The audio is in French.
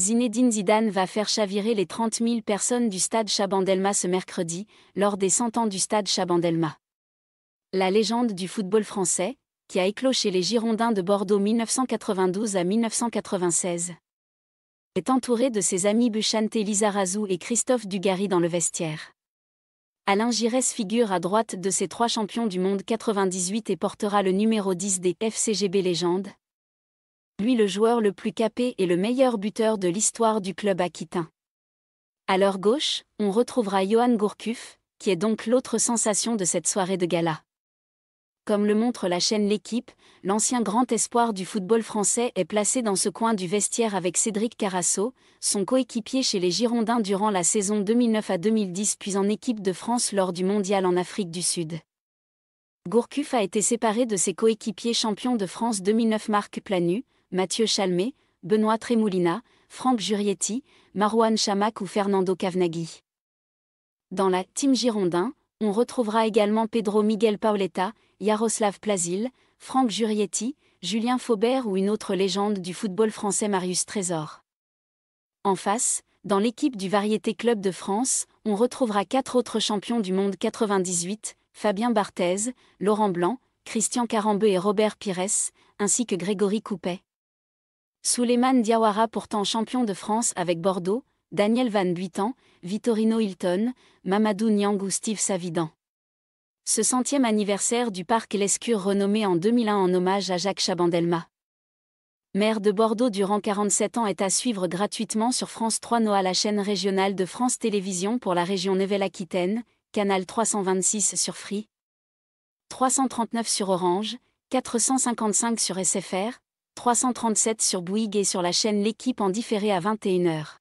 Zinedine Zidane va faire chavirer les 30 000 personnes du stade Chabandelma ce mercredi, lors des 100 ans du stade Chabandelma. La légende du football français, qui a écloché les Girondins de Bordeaux 1992 à 1996, est entourée de ses amis Buchante Razou et Christophe Dugarry dans le vestiaire. Alain Giresse figure à droite de ces trois champions du monde 98 et portera le numéro 10 des FCGB légendes, lui le joueur le plus capé et le meilleur buteur de l'histoire du club aquitain. À leur gauche, on retrouvera Johan Gourcuff, qui est donc l'autre sensation de cette soirée de gala. Comme le montre la chaîne L'équipe, l'ancien grand espoir du football français est placé dans ce coin du vestiaire avec Cédric Carasso, son coéquipier chez les Girondins durant la saison 2009 à 2010 puis en équipe de France lors du Mondial en Afrique du Sud. Gourcuff a été séparé de ses coéquipiers champions de France 2009 Marc Planu, Mathieu Chalmé, Benoît Tremoulina, Franck Jurietti, Marouane Chamac ou Fernando Cavnaghi. Dans la Team Girondin, on retrouvera également Pedro Miguel Pauletta, Yaroslav Plasil, Franck Jurietti, Julien Faubert ou une autre légende du football français Marius Trésor. En face, dans l'équipe du Variété Club de France, on retrouvera quatre autres champions du monde 98, Fabien Barthez, Laurent Blanc, Christian Carambeu et Robert Pires, ainsi que Grégory Coupet. Souleymane Diawara pourtant champion de France avec Bordeaux, Daniel Van Buiten, Vitorino Hilton, Mamadou Niang ou Steve Savidan. Ce centième anniversaire du parc Lescure renommé en 2001 en hommage à Jacques Chabandelma. Maire de Bordeaux durant 47 ans est à suivre gratuitement sur France 3 Noa la chaîne régionale de France Télévisions pour la région Nouvelle-Aquitaine, canal 326 sur Free, 339 sur Orange, 455 sur SFR, 337 sur Bouygues et sur la chaîne L'équipe en différé à 21h.